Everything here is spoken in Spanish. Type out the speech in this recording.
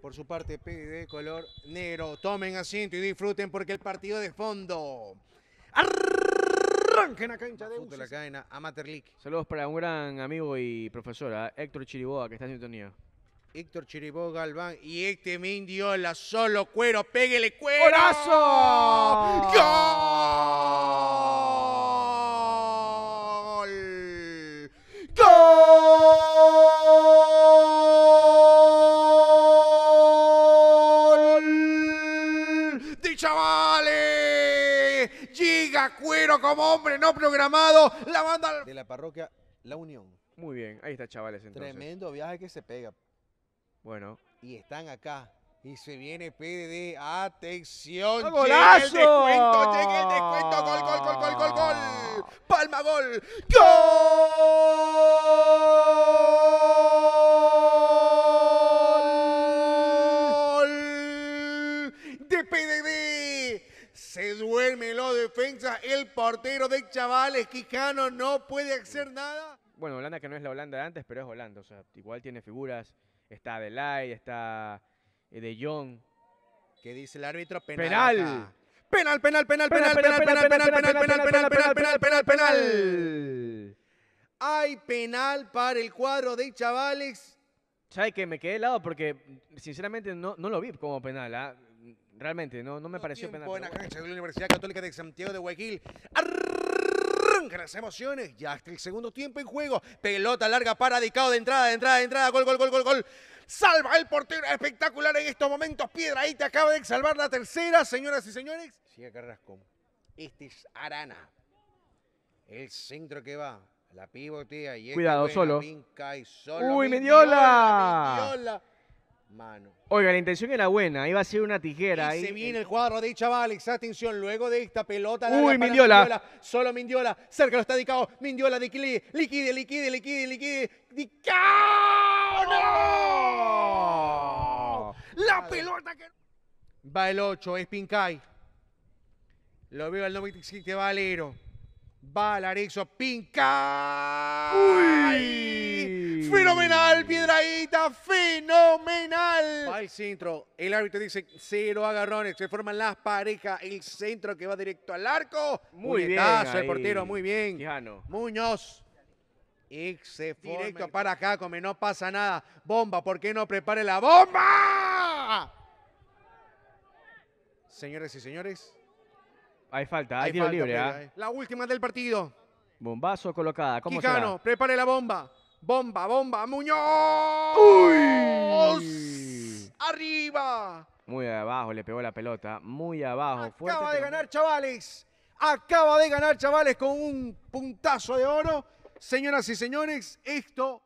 Por su parte, PD color negro. Tomen asiento y disfruten porque el partido de fondo. Arranquen la cancha de la cadena Saludos para un gran amigo y profesor, ¿ah? Héctor Chiriboga, que está en sintonía. Héctor Chiribó Galván y este la solo cuero, ¡Peguele, cuero. ¡Golazo! ¡Gol! Cuero como hombre no programado. La banda de la parroquia La Unión. Muy bien, ahí está, chavales. Tremendo viaje que se pega. Bueno. Y están acá. Y se viene PDD. Atención. ¡Ah, llega el descuento. Llega el descuento. Gol, gol, gol, gol, gol, gol. Palma, gol. Gol. De PDD. Se los defensa, el portero de Chavales, Quijano, no puede hacer nada. Bueno, Holanda que no es la Holanda de antes, pero es Holanda, o sea, igual tiene figuras, está Adelaide, está De Jong. ¿Qué dice el árbitro? Penal. Penal. Penal, penal, penal, penal, penal, penal, penal, penal, penal, penal, penal, penal, Hay penal para el cuadro de Chavales. ¿Sabes que Me quedé lado porque sinceramente no, no lo vi como penal. Realmente, no, no me pareció penal. Buena cancha de la Universidad Católica de Santiago de Guayaquil. ¡Gracias, emociones. Ya hasta el segundo tiempo en juego. Pelota larga para Dicado. de entrada, de entrada, de entrada. Gol, gol, gol, gol, gol. Salva el portero espectacular en estos momentos. Piedra ahí te acaba de salvar la tercera, señoras y señores. Sigue Carrasco. Este es Arana. El centro que va. La pivotea y este Cuidado, solo. Uy, Mendiola. Oiga, la intención era buena, iba a ser una tijera. ahí. se viene el cuadro de Chavales, atención, luego de esta pelota. La Uy, Mindiola. Solo Mindiola, cerca lo está Dicao, Mindiola, liquide, liquide, liquide, liquide, liquide, Dicao, ¡no! La pelota que... Va el 8, es Pincay. Lo veo al 97 Valero. Va pinca. ¡Uy! ¡Fenomenal, Piedraíta! ¡Fenomenal! Va el centro. El árbitro dice cero agarrones. Se forman las parejas. El centro que va directo al arco. Muy bien. el portero, muy bien. Muñoz. Y directo para acá, no pasa nada. Bomba, ¿por qué no prepare la bomba? Señores y señores. Hay falta, hay, libre. ¿ah? La última del partido. Bombazo colocada. ¿Cómo prepare la bomba. Bomba, bomba, Muñoz. ¡Uy! ¡Arriba! Muy abajo, le pegó la pelota. Muy abajo. Acaba de ganar, chavales. Acaba de ganar, chavales, con un puntazo de oro. Señoras y señores, esto